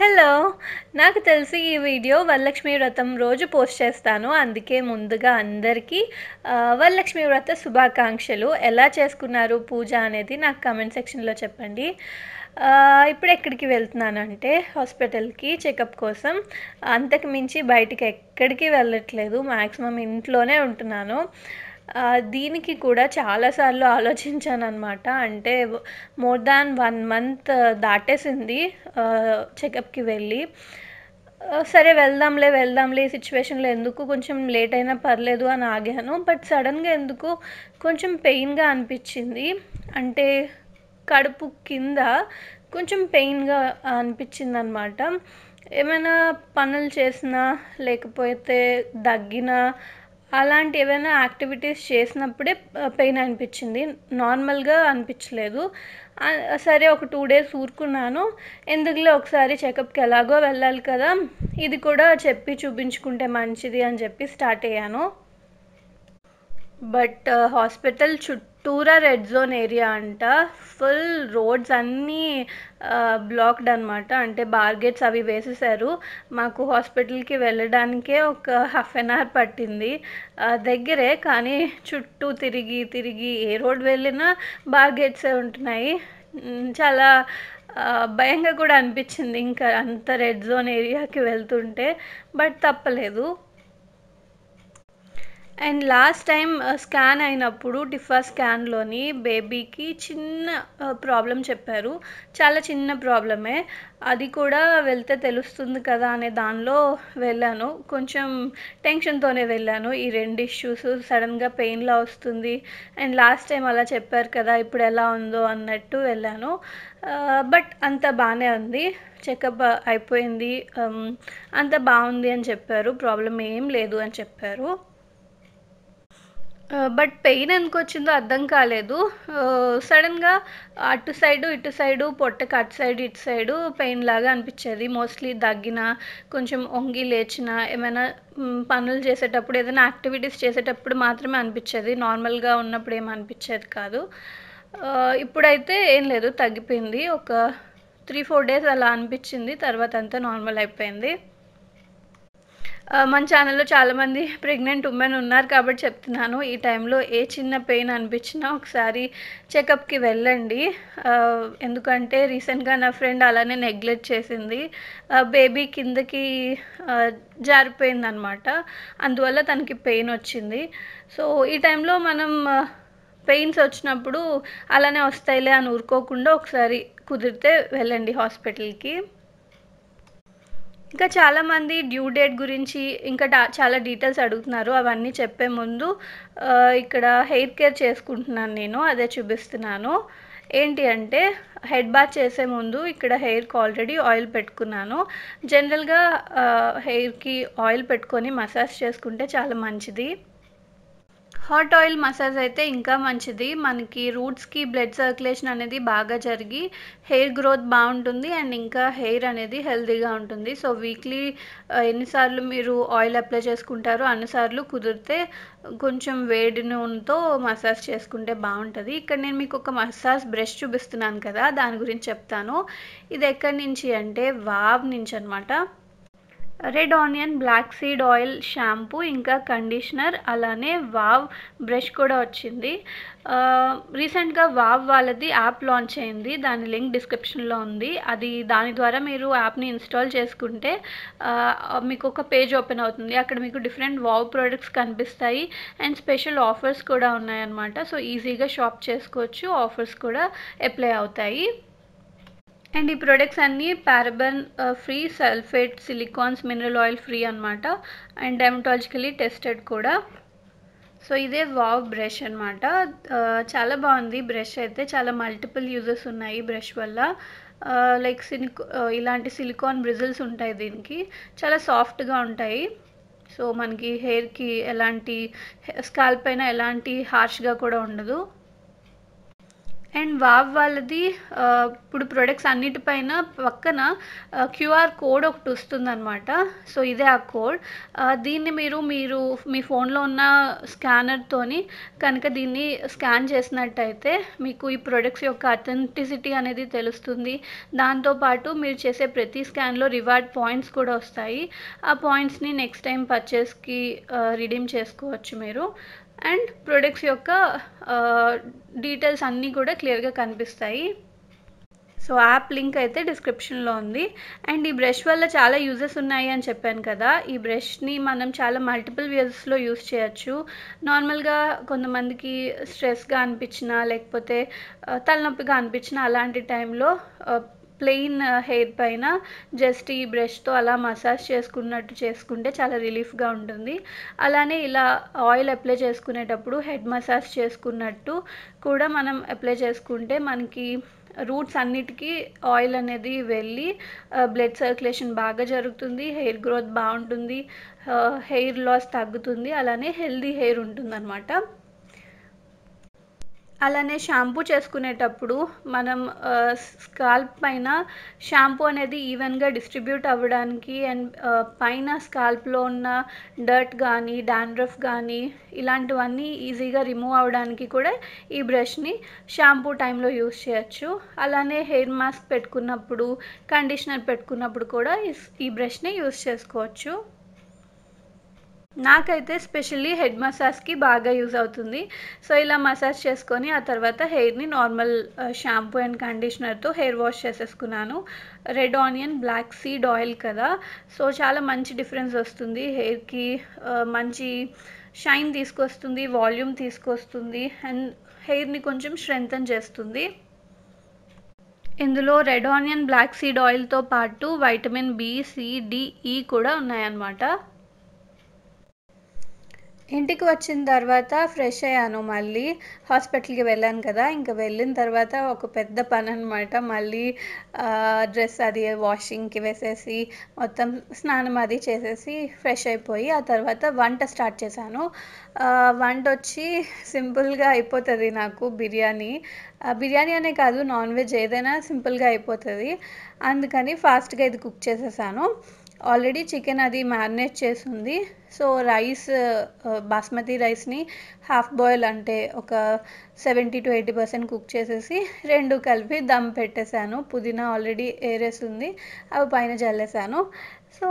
Hello నాకు తెలిసి ఈ వీడియో వరలక్ష్మి వ్రతం రోజు పోస్ట్ చేస్తాను అందుకే ముందుగా అందరికీ వరలక్ష్మి వ్రత శుభాకాంక్షలు ఎలా చేసుకున్నారు పూజ అనేది నాకు కమెంట్ సెక్షన్లో చెప్పండి ఇప్పుడు ఎక్కడికి వెళ్తున్నానంటే హాస్పిటల్కి చెకప్ కోసం అంతకు మించి బయటికి ఎక్కడికి వెళ్ళట్లేదు మ్యాక్సిమం ఇంట్లోనే ఉంటున్నాను దీనికి కూడా చాలాసార్లు ఆలోచించాను అనమాట అంటే మోర్ దాన్ వన్ మంత్ దాటేసింది చెకప్కి వెళ్ళి సరే వెళ్దాంలే వెళ్దాంలే ఈ సిచ్యువేషన్లో ఎందుకు కొంచెం లేట్ అయినా పర్లేదు అని ఆగాను బట్ సడన్గా ఎందుకు కొంచెం పెయిన్గా అనిపించింది అంటే కడుపు కింద కొంచెం పెయిన్గా అనిపించింది అనమాట ఏమైనా పనులు చేసినా లేకపోతే దగ్గినా అలాంటి ఏవైనా యాక్టివిటీస్ చేసినప్పుడే పెయిన్ అనిపించింది నార్మల్గా అనిపించలేదు సరే ఒక టూ డేస్ ఊరుకున్నాను ఎందుకులే ఒకసారి చెకప్కి ఎలాగో వెళ్ళాలి కదా ఇది కూడా చెప్పి చూపించుకుంటే మంచిది అని చెప్పి స్టార్ట్ అయ్యాను బట్ హాస్పిటల్ చుట్టూ టూరా రెడ్ జోన్ ఏరియా అంట ఫుల్ రోడ్స్ అన్నీ బ్లాక్డ్ అనమాట అంటే బార్గెట్స్ అవి వేసేసారు మాకు హాస్పిటల్కి వెళ్ళడానికే ఒక హాఫ్ అన్ అవర్ పట్టింది దగ్గరే కానీ చుట్టూ తిరిగి తిరిగి ఏ రోడ్ వెళ్ళినా బార్గెట్సే ఉంటున్నాయి చాలా భయంగా కూడా అనిపించింది ఇంకా అంత రెడ్ జోన్ ఏరియాకి వెళ్తుంటే బట్ తప్పలేదు అండ్ లాస్ట్ టైం స్కాన్ అయినప్పుడు టిఫా స్కాన్లోని బేబీకి చిన్న ప్రాబ్లం చెప్పారు చాలా చిన్న ప్రాబ్లమే అది కూడా వెళ్తే తెలుస్తుంది కదా అనే దానిలో వెళ్ళాను కొంచెం టెన్షన్తోనే వెళ్ళాను ఈ రెండు ఇష్యూస్ సడన్గా పెయిన్లా వస్తుంది అండ్ లాస్ట్ టైం అలా చెప్పారు కదా ఇప్పుడు ఎలా ఉందో అన్నట్టు వెళ్ళాను బట్ అంత బాగానే ఉంది చెకప్ అయిపోయింది అంత బాగుంది అని చెప్పారు ప్రాబ్లం ఏం లేదు అని చెప్పారు బట్ పెయిన్ ఎందుకు వచ్చిందో అర్థం కాలేదు సడన్గా అటు సైడు ఇటు సైడు పొట్టకు అటు సైడ్ ఇటు సైడు పెయిన్ లాగా అనిపించేది మోస్ట్లీ దగ్గిన కొంచెం ఒంగి లేచిన ఏమైనా పనులు చేసేటప్పుడు ఏదైనా యాక్టివిటీస్ చేసేటప్పుడు మాత్రమే అనిపించేది నార్మల్గా ఉన్నప్పుడు ఏం అనిపించేది కాదు ఇప్పుడైతే ఏం లేదు తగ్గిపోయింది ఒక త్రీ ఫోర్ డేస్ అలా అనిపించింది తర్వాత అంతా నార్మల్ అయిపోయింది మన ఛానల్లో చాలామంది ప్రెగ్నెంట్ ఉమెన్ ఉన్నారు కాబట్టి చెప్తున్నాను ఈ టైంలో ఏ చిన్న పెయిన్ అనిపించినా ఒకసారి చెకప్కి వెళ్ళండి ఎందుకంటే రీసెంట్గా నా ఫ్రెండ్ అలానే నెగ్లెక్ట్ చేసింది బేబీ కిందకి జారిపోయింది అనమాట అందువల్ల తనకి పెయిన్ వచ్చింది సో ఈ టైంలో మనం పెయిన్స్ వచ్చినప్పుడు అలానే వస్తాయిలే అని ఊరుకోకుండా ఒకసారి కుదిరితే వెళ్ళండి హాస్పిటల్కి ఇంకా చాలామంది డ్యూ డేట్ గురించి ఇంకా చాలా డీటెయిల్స్ అడుగుతున్నారు అవన్నీ చెప్పే ముందు ఇక్కడ హెయిర్ కేర్ చేసుకుంటున్నాను నేను అదే చూపిస్తున్నాను ఏంటి అంటే హెడ్ బాత్ చేసే ముందు ఇక్కడ హెయిర్కి ఆల్రెడీ ఆయిల్ పెట్టుకున్నాను జనరల్గా హెయిర్కి ఆయిల్ పెట్టుకొని మసాజ్ చేసుకుంటే చాలా మంచిది హాట్ ఆయిల్ మసాజ్ అయితే ఇంకా మంచిది మనకి రూట్స్కి బ్లడ్ సర్క్యులేషన్ అనేది బాగా జరిగి హెయిర్ గ్రోత్ బాగుంటుంది అండ్ ఇంకా హెయిర్ అనేది హెల్తీగా ఉంటుంది సో వీక్లీ ఎన్నిసార్లు మీరు ఆయిల్ అప్లై చేసుకుంటారో అన్నిసార్లు కుదిరితే కొంచెం వేడి నూనెతో మసాజ్ చేసుకుంటే బాగుంటుంది ఇక్కడ నేను మీకు ఒక మసాజ్ బ్రష్ చూపిస్తున్నాను కదా దాని గురించి చెప్తాను ఇది ఎక్కడి నుంచి అంటే వావ్ నుంచి అనమాట red onion black seed oil shampoo ఇంకా కండిషనర్ అలానే వావ్ బ్రష్ కూడా వచ్చింది రీసెంట్గా వావ్ వాళ్ళది యాప్ లాంచ్ అయింది దాని లింక్ డిస్క్రిప్షన్లో ఉంది అది దాని ద్వారా మీరు యాప్ని ఇన్స్టాల్ చేసుకుంటే మీకు ఒక పేజ్ ఓపెన్ అవుతుంది అక్కడ మీకు డిఫరెంట్ వావ్ ప్రోడక్ట్స్ కనిపిస్తాయి అండ్ స్పెషల్ ఆఫర్స్ కూడా ఉన్నాయన్నమాట సో ఈజీగా షాప్ చేసుకోవచ్చు ఆఫర్స్ కూడా అప్లై అవుతాయి అండ్ ఈ ప్రొడక్ట్స్ అన్నీ paraben free sulphate silicones mineral oil free అనమాట అండ్ డెమటాలజికలీ టెస్టెడ్ కూడా సో ఇదే వావ్ బ్రష్ అనమాట చాలా బాగుంది బ్రష్ అయితే చాలా మల్టిపుల్ యూజెస్ ఉన్నాయి బ్రష్ వల్ల లైక్ uh, సిలికో uh, ఇలాంటి సిలికాన్ బ్రిజిల్స్ ఉంటాయి దీనికి చాలా సాఫ్ట్గా ఉంటాయి సో మనకి హెయిర్కి ఎలాంటి స్కాల్ప్ పైన ఎలాంటి హార్ష్గా కూడా ఉండదు అండ్ వావ్ వాళ్ళది ఇప్పుడు ప్రొడక్ట్స్ అన్నిటిపైన పక్కన క్యూఆర్ కోడ్ ఒకటి వస్తుందన్నమాట సో ఇదే ఆ కోడ్ దీన్ని మీరు మీరు మీ ఫోన్లో ఉన్న స్కానర్తోని కనుక దీన్ని స్కాన్ చేసినట్టయితే మీకు ఈ ప్రొడక్ట్స్ యొక్క అథెంటిసిటీ అనేది తెలుస్తుంది దాంతోపాటు మీరు చేసే ప్రతి స్కాన్లో రివార్డ్ పాయింట్స్ కూడా వస్తాయి ఆ పాయింట్స్ని నెక్స్ట్ టైం పర్చేస్కి రిడీమ్ చేసుకోవచ్చు మీరు అండ్ ప్రొడక్ట్స్ యొక్క డీటెయిల్స్ అన్నీ కూడా క్లియర్గా కనిపిస్తాయి సో యాప్ లింక్ అయితే డిస్క్రిప్షన్లో ఉంది అండ్ ఈ బ్రష్ వల్ల చాలా యూజెస్ ఉన్నాయి అని చెప్పాను కదా ఈ బ్రష్ని మనం చాలా మల్టిపుల్ వేస్లో యూస్ చేయొచ్చు నార్మల్గా కొంతమందికి స్ట్రెస్గా అనిపించినా లేకపోతే తలనొప్పిగా అనిపించినా అలాంటి టైంలో ప్లెయిన్ హెయిర్ పైన జస్ట్ ఈ బ్రష్తో అలా మసాజ్ చేసుకున్నట్టు చేసుకుంటే చాలా రిలీఫ్గా ఉంటుంది అలానే ఇలా ఆయిల్ అప్లై చేసుకునేటప్పుడు హెడ్ మసాజ్ చేసుకున్నట్టు కూడా మనం అప్లై చేసుకుంటే మనకి రూట్స్ అన్నిటికీ ఆయిల్ అనేది వెళ్ళి బ్లడ్ సర్క్యులేషన్ బాగా జరుగుతుంది హెయిర్ గ్రోత్ బాగుంటుంది హెయిర్ లాస్ తగ్గుతుంది అలానే హెల్దీ హెయిర్ ఉంటుందన్నమాట అలానే షాంపూ చేసుకునేటప్పుడు మనం స్కాల్ప్ పైన షాంపూ అనేది ఈవెన్గా డిస్ట్రిబ్యూట్ అవ్వడానికి అండ్ పైన స్కాల్ప్లో ఉన్న డర్ట్ కానీ డాండ్రఫ్ కానీ ఇలాంటివన్నీ ఈజీగా రిమూవ్ అవ్వడానికి కూడా ఈ బ్రష్ని షాంపూ టైంలో యూస్ చేయొచ్చు అలానే హెయిర్ మాస్క్ పెట్టుకున్నప్పుడు కండిషనర్ పెట్టుకున్నప్పుడు కూడా ఈ బ్రష్ని యూస్ చేసుకోవచ్చు నాకైతే స్పెషల్లీ హెడ్ మసాజ్కి బాగా యూజ్ అవుతుంది సో ఇలా మసాజ్ చేసుకొని ఆ తర్వాత హెయిర్ని నార్మల్ షాంపూ అండ్ కండిషనర్తో హెయిర్ వాష్ చేసేసుకున్నాను red onion black seed oil కదా సో చాలా మంచి డిఫరెన్స్ వస్తుంది హెయిర్కి మంచి షైన్ తీసుకొస్తుంది వాల్యూమ్ తీసుకొస్తుంది అండ్ హెయిర్ని కొంచెం స్ట్రెంగ్తన్ చేస్తుంది ఇందులో రెడ్ ఆనియన్ బ్లాక్ సీడ్ ఆయిల్తో పాటు వైటమిన్ బి సి కూడా ఉన్నాయన్నమాట ఇంటికి వచ్చిన తర్వాత ఫ్రెష్ అయ్యాను మళ్ళీ హాస్పిటల్కి వెళ్ళాను కదా ఇంకా వెళ్ళిన తర్వాత ఒక పెద్ద పని అనమాట మళ్ళీ డ్రెస్ అది వాషింగ్కి వేసేసి మొత్తం స్నానం అది చేసేసి ఫ్రెష్ అయిపోయి ఆ తర్వాత వంట స్టార్ట్ చేశాను వంట వచ్చి సింపుల్గా అయిపోతుంది నాకు బిర్యానీ బిర్యానీ అనే కాదు నాన్ వెజ్ ఏదైనా సింపుల్గా అయిపోతుంది అందుకని ఫాస్ట్గా ఇది కుక్ చేసేసాను ఆల్రెడీ చికెన్ అది మ్యారినేట్ చేసింది సో రైస్ బాస్మతి రైస్ని హాఫ్ బాయిల్ అంటే ఒక seventy to eighty percent cook చేసేసి రెండు కలిపి దమ్ పెట్టేశాను పుదీనా ఆల్రెడీ ఉంది అవి పైన చల్లేసాను so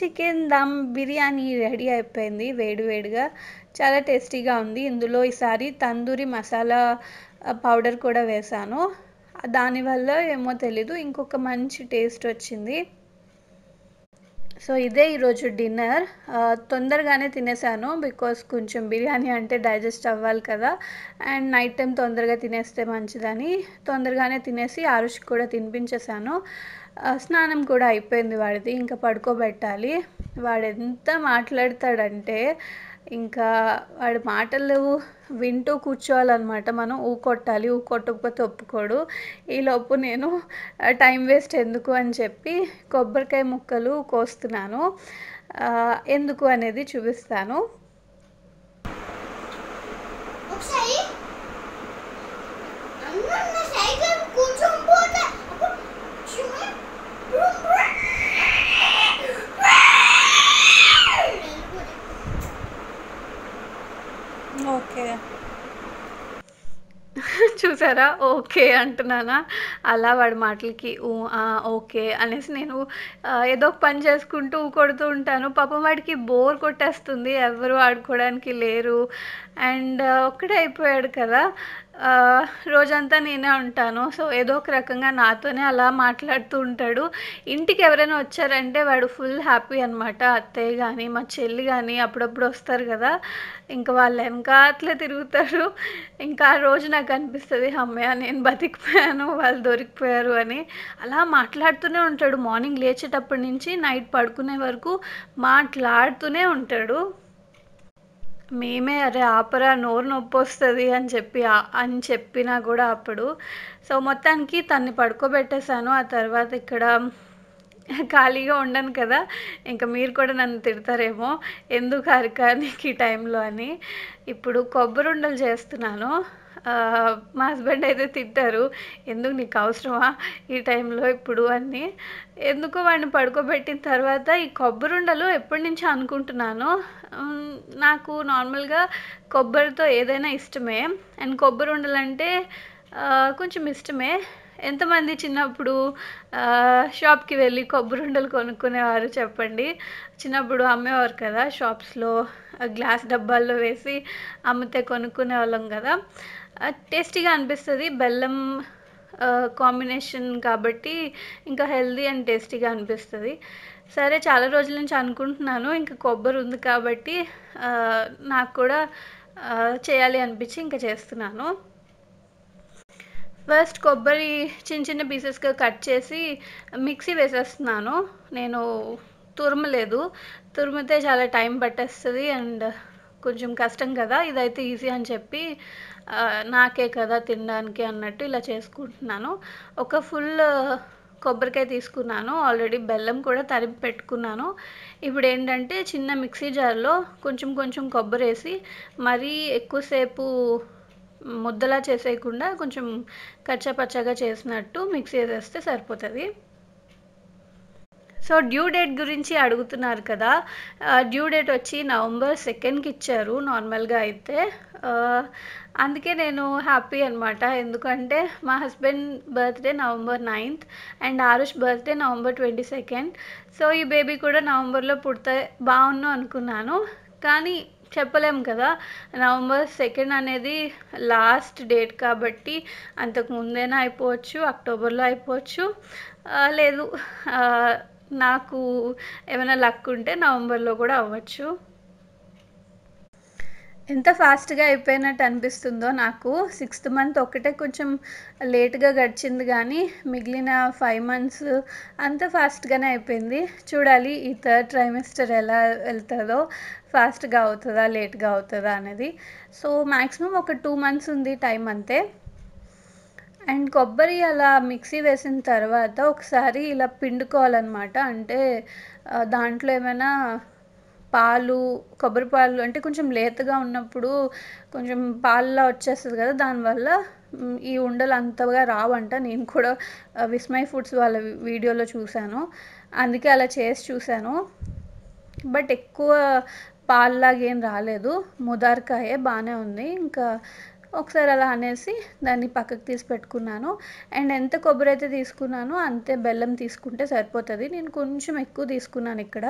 chicken dum biryani ready అయిపోయింది వేడి వేడిగా చాలా టేస్టీగా ఉంది ఇందులో ఈసారి తందూరి మసాలా పౌడర్ కూడా వేశాను దానివల్ల ఏమో తెలీదు ఇంకొక మంచి టేస్ట్ వచ్చింది సో ఇదే ఈరోజు డిన్నర్ తొందరగానే తినేసాను బికాస్ కొంచెం బిర్యానీ అంటే డైజెస్ట్ అవ్వాలి కదా అండ్ నైట్ టైం తొందరగా తినేస్తే మంచిదని తొందరగానే తినేసి ఆరుషికి కూడా తినిపించేసాను స్నానం కూడా అయిపోయింది వాడిది ఇంకా పడుకోబెట్టాలి వాడు ఎంత మాట్లాడతాడంటే ఇంకా వాడి మాటలు వింటూ కూర్చోవాలన్నమాట మనం ఊ కొట్టాలి ఊ కొట్టకపోతే ఒప్పుకోడు ఈలోపు నేను టైం వేస్ట్ ఎందుకు అని చెప్పి కొబ్బరికాయ ముక్కలు కోస్తున్నాను ఎందుకు అనేది చూపిస్తాను చూసారా ఓకే అంటున్నానా అలా వాడి మాటలకి ఓకే అనేసి నేను ఏదో ఒక పని చేసుకుంటూ కొడుతూ ఉంటాను పాపం వాడికి బోర్ కొట్టేస్తుంది ఎవరు ఆడుకోవడానికి లేరు అండ్ ఒక్కడే అయిపోయాడు కదా రోజంతా నేనే ఉంటాను సో ఏదో ఒక రకంగా నాతోనే అలా మాట్లాడుతూ ఉంటాడు ఇంటికి ఎవరైనా వచ్చారంటే వాడు ఫుల్ హ్యాపీ అనమాట అత్తయ్య కానీ మా చెల్లి కానీ అప్పుడప్పుడు వస్తారు కదా ఇంకా వాళ్ళు వెనక అట్లా తిరుగుతారు ఇంకా ఆ రోజు నాకు అనిపిస్తుంది అమ్మయ్య నేను బతికిపోయాను వాళ్ళు దొరికిపోయారు అని అలా మాట్లాడుతూనే ఉంటాడు మార్నింగ్ లేచేటప్పటి నుంచి నైట్ పడుకునే వరకు మాట్లాడుతూనే ఉంటాడు మేమే అరే ఆపరా నోరు నొప్పి వస్తుంది అని చెప్పి అని చెప్పినా కూడా అప్పుడు సో మొత్తానికి తన్ని పడుకోబెట్టేశాను ఆ తర్వాత ఇక్కడ ఖాళీగా ఉండను కదా ఇంకా మీరు కూడా నన్ను తిడతారేమో ఎందుకు అరకానికి ఈ టైంలో అని ఇప్పుడు కొబ్బరి ఉండలు చేస్తున్నాను మా హస్బెండ్ అయితే తిట్టారు ఎందుకు నీకు అవసరమా ఈ టైంలో ఇప్పుడు అన్నీ ఎందుకు వాడిని పడుకోబెట్టిన తర్వాత ఈ కొబ్బరి ఉండలు ఎప్పటి నుంచో అనుకుంటున్నాను నాకు నార్మల్గా కొబ్బరితో ఏదైనా ఇష్టమే అండ్ కొబ్బరి ఉండాలంటే కొంచెం ఇష్టమే ఎంతమంది చిన్నప్పుడు షాప్కి వెళ్ళి కొబ్బరి ఉండలు కొనుక్కునేవారు చెప్పండి చిన్నప్పుడు అమ్మేవారు కదా షాప్స్లో గ్లాస్ డబ్బాల్లో వేసి అమ్మితే కొనుక్కునే వాళ్ళం కదా టేస్టీగా అనిపిస్తుంది బెల్లం కాంబినేషన్ కాబట్టి ఇంకా హెల్దీ అండ్ టేస్టీగా అనిపిస్తుంది సరే చాలా రోజుల నుంచి అనుకుంటున్నాను ఇంకా కొబ్బరి ఉంది కాబట్టి నాకు కూడా చేయాలి అనిపించి ఇంకా చేస్తున్నాను ఫస్ట్ కొబ్బరి చిన్న చిన్న పీసెస్గా కట్ చేసి మిక్సీ వేసేస్తున్నాను నేను తురమలేదు తురిమితే చాలా టైం పట్టేస్తుంది అండ్ కొంచెం కష్టం కదా ఇదైతే ఈజీ అని చెప్పి నాకే కదా తినడానికి అన్నట్టు ఇలా చేసుకుంటున్నాను ఒక ఫుల్ కొబ్బరికాయ తీసుకున్నాను ఆల్రెడీ బెల్లం కూడా తరిపి పెట్టుకున్నాను ఇప్పుడు ఏంటంటే చిన్న మిక్సీ జార్లో కొంచెం కొంచెం కొబ్బరి వేసి మరీ ఎక్కువసేపు ముద్దలా చేసేయకుండా కొంచెం కచ్చపచ్చగా చేసినట్టు మిక్స్ చేసేస్తే సరిపోతుంది సో డ్యూ డేట్ గురించి అడుగుతున్నారు కదా డ్యూ డేట్ వచ్చి నవంబర్ సెకండ్కి ఇచ్చారు నార్మల్గా అయితే అందుకే నేను హ్యాపీ అనమాట ఎందుకంటే మా husband birthday November ninth and Aarush birthday November twenty second so ఈ బేబీ కూడా నవంబర్లో పుడితే బాగున్నాను అనుకున్నాను కానీ చెప్పలేం కదా నవంబర్ సెకండ్ అనేది లాస్ట్ డేట్ కాబట్టి అంతకు ముందేనా అయిపోవచ్చు అక్టోబర్లో అయిపోవచ్చు లేదు నాకు ఏమైనా లక్ ఉంటే నవంబర్లో కూడా అవ్వచ్చు ఎంత ఫాస్ట్గా అయిపోయినట్టు అనిపిస్తుందో నాకు సిక్స్త్ మంత్ ఒక్కటే కొంచెం లేట్గా గడిచింది కానీ మిగిలిన ఫైవ్ మంత్స్ అంత ఫాస్ట్గానే అయిపోయింది చూడాలి ఈ థర్డ్ ట్రైమిస్టర్ ఎలా వెళ్తుందో ఫాస్ట్గా అవుతుందా లేట్గా అవుతుందా అనేది సో మ్యాక్సిమం ఒక టూ మంత్స్ ఉంది టైం అంతే అండ్ కొబ్బరి అలా మిక్సీ వేసిన తర్వాత ఒకసారి ఇలా పిండుకోవాలన్నమాట అంటే దాంట్లో ఏమైనా పాలు కొబ్బరి పాలు అంటే కొంచెం లేతగా ఉన్నప్పుడు కొంచెం పాల్లా వచ్చేస్తుంది కదా దానివల్ల ఈ ఉండలు అంతగా రావంట నేను కూడా విస్మయ్ ఫుడ్స్ వాళ్ళ వీడియోలో చూశాను అందుకే అలా చేసి చూశాను బట్ ఎక్కువ పాల్లాగేం రాలేదు ముదార్కాయే బాగానే ఉంది ఇంకా ఒకసారి అలా అనేసి దాన్ని పక్కకు తీసి పెట్టుకున్నాను అండ్ ఎంత కొబ్బరి అయితే తీసుకున్నానో అంతే బెల్లం తీసుకుంటే సరిపోతుంది నేను కొంచెం ఎక్కువ తీసుకున్నాను ఇక్కడ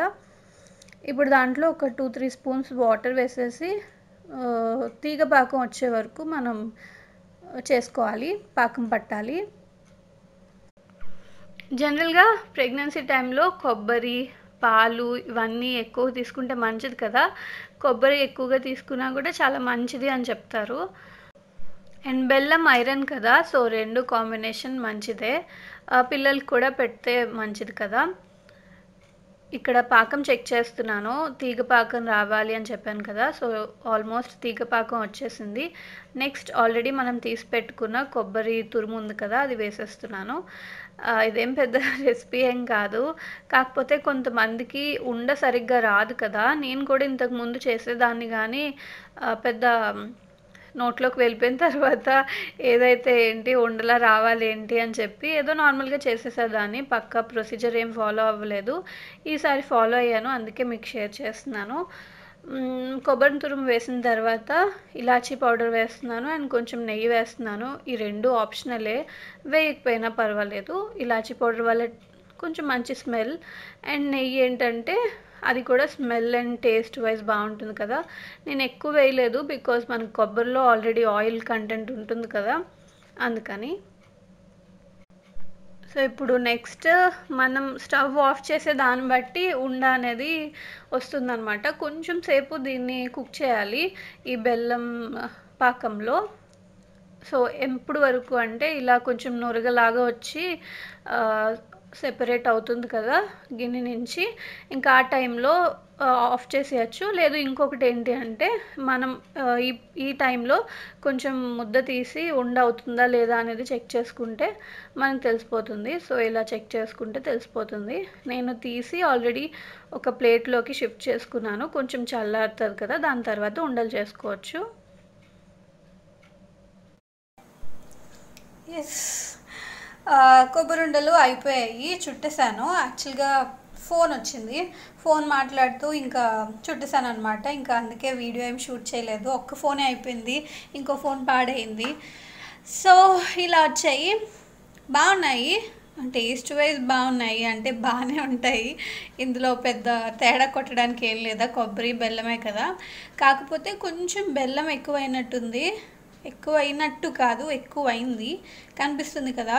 ఇప్పుడు దాంట్లో ఒక టూ త్రీ స్పూన్స్ వాటర్ వేసేసి తీగ పాకం వచ్చే వరకు మనం చేసుకోవాలి పాకం పట్టాలి జనరల్గా ప్రెగ్నెన్సీ టైంలో కొబ్బరి పాలు ఇవన్నీ ఎక్కువ తీసుకుంటే మంచిది కదా కొబ్బరి ఎక్కువగా తీసుకున్నా కూడా చాలా మంచిది అని చెప్తారు అండ్ బెల్లం ఐరన్ కదా సో రెండు కాంబినేషన్ మంచిదే పిల్లలకు కూడా పెడితే మంచిది కదా ఇక్కడ పాకం చెక్ చేస్తున్నాను తీగ పాకం రావాలి అని చెప్పాను కదా సో ఆల్మోస్ట్ తీగ పాకం వచ్చేసింది నెక్స్ట్ ఆల్రెడీ మనం తీసి పెట్టుకున్న కొబ్బరి తురుము ఉంది కదా అది వేసేస్తున్నాను ఇదేం పెద్ద రెసిపీ ఏం కాదు కాకపోతే కొంతమందికి ఉండ సరిగ్గా రాదు కదా నేను కూడా ఇంతకు ముందు చేసేదాన్ని కానీ పెద్ద నోట్లోకి వెళ్ళిపోయిన తర్వాత ఏదైతే ఏంటి ఉండలా రావాలి ఏంటి అని చెప్పి ఏదో నార్మల్గా చేసేసేదాన్ని పక్క ప్రొసీజర్ ఏం ఫాలో అవ్వలేదు ఈసారి ఫాలో అయ్యాను అందుకే మీకు షేర్ చేస్తున్నాను కొబ్బరి తురుము వేసిన తర్వాత ఇలాచీ పౌడర్ వేస్తున్నాను అండ్ కొంచెం నెయ్యి వేస్తున్నాను ఈ రెండు ఆప్షనలే వేయకపోయినా పర్వాలేదు ఇలాచీ పౌడర్ వల్ల కొంచెం మంచి స్మెల్ అండ్ నెయ్యి ఏంటంటే అది కూడా స్మెల్ అండ్ టేస్ట్ వైజ్ బాగుంటుంది కదా నేను ఎక్కువ వేయలేదు బికాజ్ మనకు కొబ్బరిలో ఆల్రెడీ ఆయిల్ కంటెంట్ ఉంటుంది కదా అందుకని సో ఇప్పుడు నెక్స్ట్ మనం స్టవ్ ఆఫ్ చేసే దాన్ని బట్టి ఉండ అనేది వస్తుందన్నమాట కొంచెం సేపు దీన్ని కుక్ చేయాలి ఈ బెల్లం పాకంలో సో ఎప్పుడు వరకు అంటే ఇలా కొంచెం నొరగలాగా వచ్చి సెపరేట్ అవుతుంది కదా గిన్నె నుంచి ఇంకా ఆ టైంలో ఆఫ్ చేసేయచ్చు లేదు ఇంకొకటి ఏంటి అంటే మనం ఈ ఈ టైంలో కొంచెం ముద్ద తీసి ఉండ అవుతుందా లేదా అనేది చెక్ చేసుకుంటే మనకు తెలిసిపోతుంది సో ఇలా చెక్ చేసుకుంటే తెలిసిపోతుంది నేను తీసి ఆల్రెడీ ఒక ప్లేట్లోకి షిఫ్ట్ చేసుకున్నాను కొంచెం చల్లారుతుంది కదా దాని తర్వాత ఉండలు చేసుకోవచ్చు ఎస్ కొబ్బరి ఉండలు అయిపోయాయి చుట్టేశాను యాక్చువల్గా ఫోన్ వచ్చింది ఫోన్ మాట్లాడుతూ ఇంకా చుట్టేశాను అనమాట ఇంకా అందుకే వీడియో ఏం షూట్ చేయలేదు ఒక్క ఫోనే అయిపోయింది ఇంకో ఫోన్ పాడైంది సో ఇలా వచ్చాయి బాగున్నాయి టేస్ట్ వైజ్ బాగున్నాయి అంటే బాగానే ఉంటాయి ఇందులో పెద్ద తేడా కొట్టడానికి ఏం లేదా కొబ్బరి బెల్లమే కదా కాకపోతే కొంచెం బెల్లం ఎక్కువైనట్టుంది ఎక్కువ అయినట్టు కాదు ఎక్కువ అయింది కనిపిస్తుంది కదా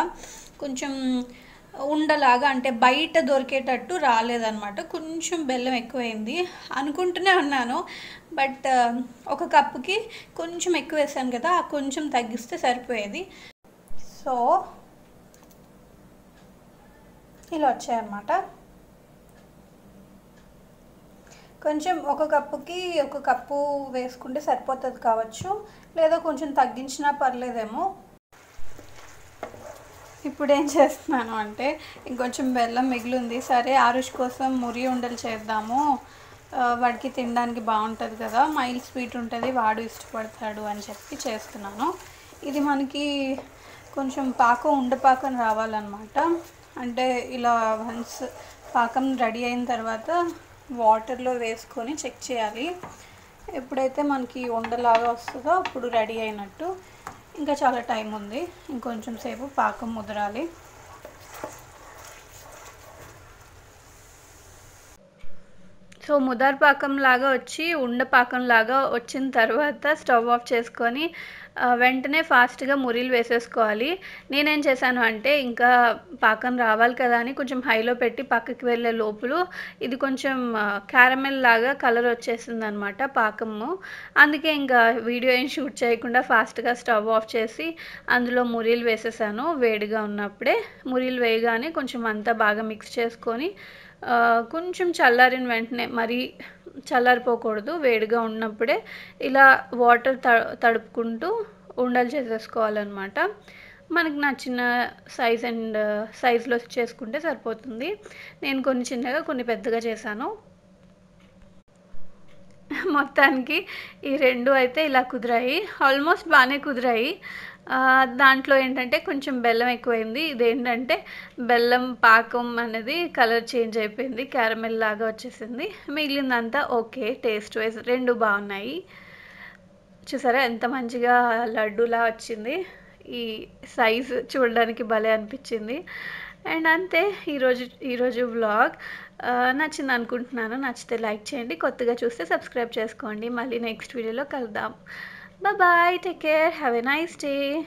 కొంచెం ఉండలాగా అంటే బయట దొరికేటట్టు రాలేదనమాట కొంచెం బెల్లం ఎక్కువైంది అనుకుంటూనే ఉన్నాను బట్ ఒక కప్పుకి కొంచెం ఎక్కువ వేసాను కదా ఆ కొంచెం తగ్గిస్తే సరిపోయేది సో ఇలా వచ్చాయన్నమాట కొంచెం ఒక కప్పుకి ఒక కప్పు వేసుకుంటే సరిపోతుంది కావచ్చు లేదా కొంచెం తగ్గించినా పర్లేదేమో ఇప్పుడు ఏం చేస్తున్నాను అంటే ఇంకొంచెం బెల్లం మిగిలింది సరే ఆరుష్ కోసం మురి ఉండలు చేద్దాము వాడికి తినడానికి బాగుంటుంది కదా మైల్ స్వీట్ ఉంటుంది వాడు ఇష్టపడతాడు అని చెప్పి చేస్తున్నాను ఇది మనకి కొంచెం పాకం ఉండపాకం రావాలన్నమాట అంటే ఇలా వన్స్ పాకం రెడీ అయిన తర్వాత వాటర్లో వేసుకొని చెక్ చేయాలి ఎప్పుడైతే మనకి ఉండలాగా వస్తుందో అప్పుడు రెడీ అయినట్టు ఇంకా చాలా టైం ఉంది ఇంకొంచెం సేపు పాకం ముదరాలి సో ముదర్ పాకం లాగా వచ్చి ఉండ పాకం లాగా వచ్చిన తర్వాత స్టవ్ ఆఫ్ చేసుకొని వెంటనే ఫాస్ట్గా మురీలు వేసేసుకోవాలి నేనేం చేశాను అంటే ఇంకా పాకం రావాలి కదా అని కొంచెం హైలో పెట్టి పక్కకి వెళ్ళే లోపల ఇది కొంచెం క్యారమెల్ లాగా కలర్ వచ్చేసింది అనమాట పాకము అందుకే ఇంకా వీడియో ఏం షూట్ చేయకుండా ఫాస్ట్గా స్టవ్ ఆఫ్ చేసి అందులో మురీలు వేసేసాను వేడిగా ఉన్నప్పుడే మురీలు వేయగానే కొంచెం అంతా బాగా మిక్స్ చేసుకొని కొంచెం చల్లారిన వెంటనే మరీ చల్లారిపోకూడదు వేడిగా ఉన్నప్పుడే ఇలా వాటర్ త తడుపుకుంటూ ఉండలు చేసేసుకోవాలన్నమాట మనకి నచ్చిన సైజ్ అండ్ సైజులో చేసుకుంటే సరిపోతుంది నేను కొన్ని చిన్నగా కొన్ని పెద్దగా చేశాను మొత్తానికి ఈ రెండు అయితే ఇలా కుదిరాయి ఆల్మోస్ట్ బాగానే కుదిరాయి దాంట్లో ఏంటంటే కొంచెం బెల్లం ఎక్కువైంది ఇదేంటంటే బెల్లం పాకం అనేది కలర్ చేంజ్ అయిపోయింది క్యారమెల్ లాగా వచ్చేసింది మిగిలిందంతా ఓకే టేస్ట్ వైజ్ రెండు బాగున్నాయి చూసారా ఎంత మంచిగా లడ్డూలా వచ్చింది ఈ సైజ్ చూడడానికి భలే అనిపించింది అండ్ అంతే ఈరోజు ఈరోజు వ్లాగ్ నచ్చింది అనుకుంటున్నాను నచ్చితే లైక్ చేయండి కొత్తగా చూస్తే సబ్స్క్రైబ్ చేసుకోండి మళ్ళీ నెక్స్ట్ వీడియోలో కలుద్దాం Bye bye. Take care. Have a nice day.